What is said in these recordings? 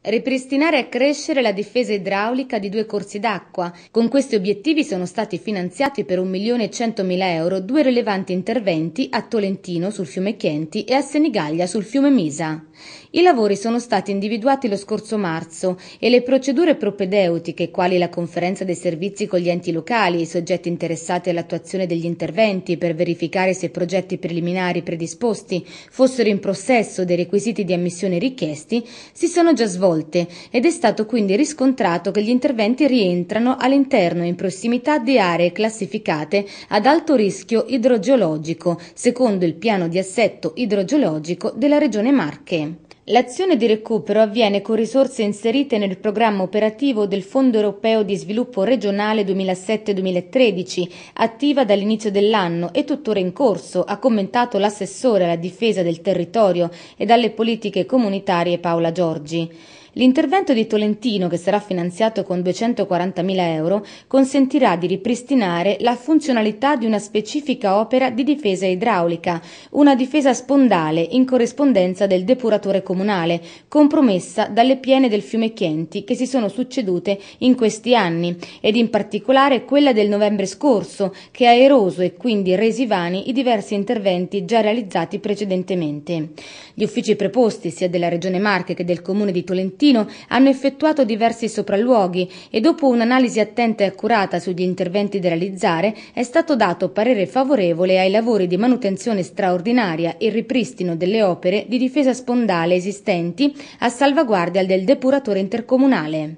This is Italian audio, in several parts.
Ripristinare e accrescere la difesa idraulica di due corsi d'acqua. Con questi obiettivi sono stati finanziati per 1.100.000 euro due rilevanti interventi a Tolentino sul fiume Chienti e a Senigallia sul fiume Misa. I lavori sono stati individuati lo scorso marzo e le procedure propedeutiche, quali la conferenza dei servizi con gli enti locali e i soggetti interessati all'attuazione degli interventi per verificare se i progetti preliminari predisposti fossero in possesso dei requisiti di ammissione richiesti, si sono già svolte volte ed è stato quindi riscontrato che gli interventi rientrano all'interno e in prossimità di aree classificate ad alto rischio idrogeologico, secondo il piano di assetto idrogeologico della Regione Marche. L'azione di recupero avviene con risorse inserite nel programma operativo del Fondo europeo di sviluppo regionale 2007-2013, attiva dall'inizio dell'anno e tuttora in corso, ha commentato l'assessore alla difesa del territorio e alle politiche comunitarie Paola Giorgi. L'intervento di Tolentino, che sarà finanziato con 240.000 euro, consentirà di ripristinare la funzionalità di una specifica opera di difesa idraulica, una difesa spondale in corrispondenza del depuratore comunale, compromessa dalle piene del fiume Chienti che si sono succedute in questi anni, ed in particolare quella del novembre scorso, che ha eroso e quindi resi vani i diversi interventi già realizzati precedentemente. Gli uffici preposti, sia della Regione Marche che del Comune di Tolentino, Cettino hanno effettuato diversi sopralluoghi e dopo un'analisi attenta e accurata sugli interventi da realizzare è stato dato parere favorevole ai lavori di manutenzione straordinaria e ripristino delle opere di difesa spondale esistenti a salvaguardia del depuratore intercomunale.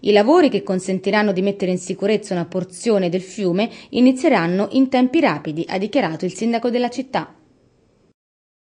I lavori che consentiranno di mettere in sicurezza una porzione del fiume inizieranno in tempi rapidi, ha dichiarato il sindaco della città.